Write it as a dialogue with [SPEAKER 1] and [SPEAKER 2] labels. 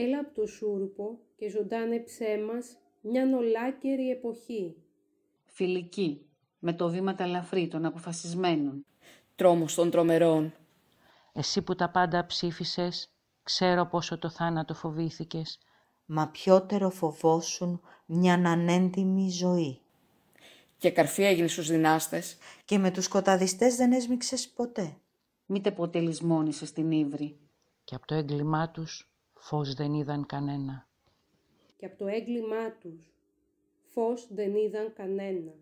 [SPEAKER 1] Έλα από το σούρπο και ζωντάνεψέ μας μια νολάκερη εποχή.
[SPEAKER 2] Φιλική, με το βήμα τα λαφρύ των αποφασισμένων. Τρόμος
[SPEAKER 3] των τρομερών. Εσύ που τα πάντα ψήφισες, ξέρω πόσο το θάνατο φοβήθηκες. Μα πιότερο φοβόσουν μια ανέντιμη ζωή. Και καρφί έγινε στους δυνάστες. Και με τους σκοταδιστές δεν έσμιξες ποτέ. Μήτε ποτέ την ύβρη. Και από το έγκλημά τους φως
[SPEAKER 4] δεν είδαν κανένα.
[SPEAKER 5] Και από το έγκλημά τους φως δεν είδαν κανένα.